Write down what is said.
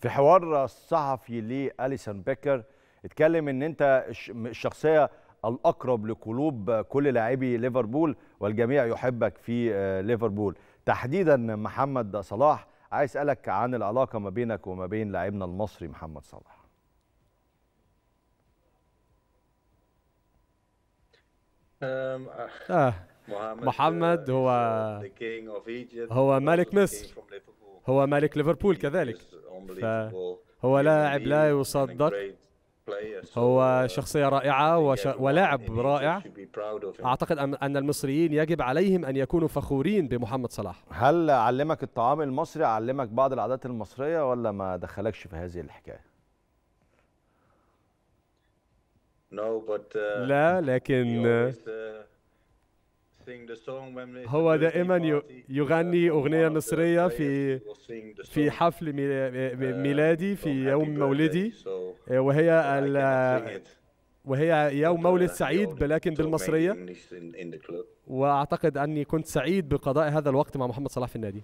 في حوار الصحفي لأليسون بيكر اتكلم ان انت الشخصيه الاقرب لقلوب كل لاعبي ليفربول والجميع يحبك في آه، ليفربول تحديدا محمد صلاح عايز اسالك عن العلاقه ما بينك وما بين لاعبنا المصري محمد صلاح آه،, آه. محمد هو هو ملك مصر هو ملك ليفربول كذلك هو لاعب لا يصدق هو uh, شخصية رائعة وش... ولاعب رائع أعتقد أن المصريين يجب عليهم أن يكونوا فخورين بمحمد صلاح هل علمك الطعام المصري علمك بعض العادات المصرية ولا ما دخلكش في هذه الحكاية؟ uh, لا لكن هو دائما يغني أغنية مصرية في في حفل uh, ميلادي في يوم مولدي uh, uh، وهي وهي يوم مولد سعيد لكن بالمصرية وأعتقد أني كنت سعيد بقضاء هذا الوقت مع محمد صلاح في النادي